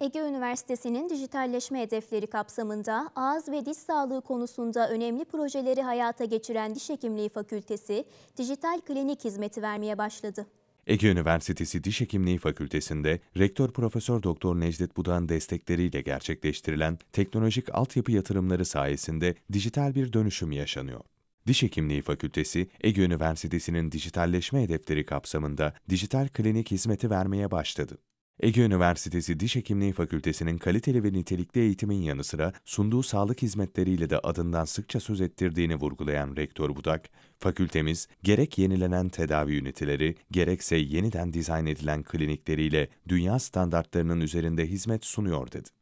Ege Üniversitesi'nin dijitalleşme hedefleri kapsamında ağız ve diş sağlığı konusunda önemli projeleri hayata geçiren Diş Hekimliği Fakültesi, dijital klinik hizmeti vermeye başladı. Ege Üniversitesi Diş Hekimliği Fakültesi'nde Rektör Profesör Doktor Necdet Budan destekleriyle gerçekleştirilen teknolojik altyapı yatırımları sayesinde dijital bir dönüşüm yaşanıyor. Diş Hekimliği Fakültesi, Ege Üniversitesi'nin dijitalleşme hedefleri kapsamında dijital klinik hizmeti vermeye başladı. Ege Üniversitesi Diş Hekimliği Fakültesi'nin kaliteli ve nitelikli eğitimin yanı sıra sunduğu sağlık hizmetleriyle de adından sıkça söz ettirdiğini vurgulayan Rektör Budak, fakültemiz gerek yenilenen tedavi üniteleri gerekse yeniden dizayn edilen klinikleriyle dünya standartlarının üzerinde hizmet sunuyor dedi.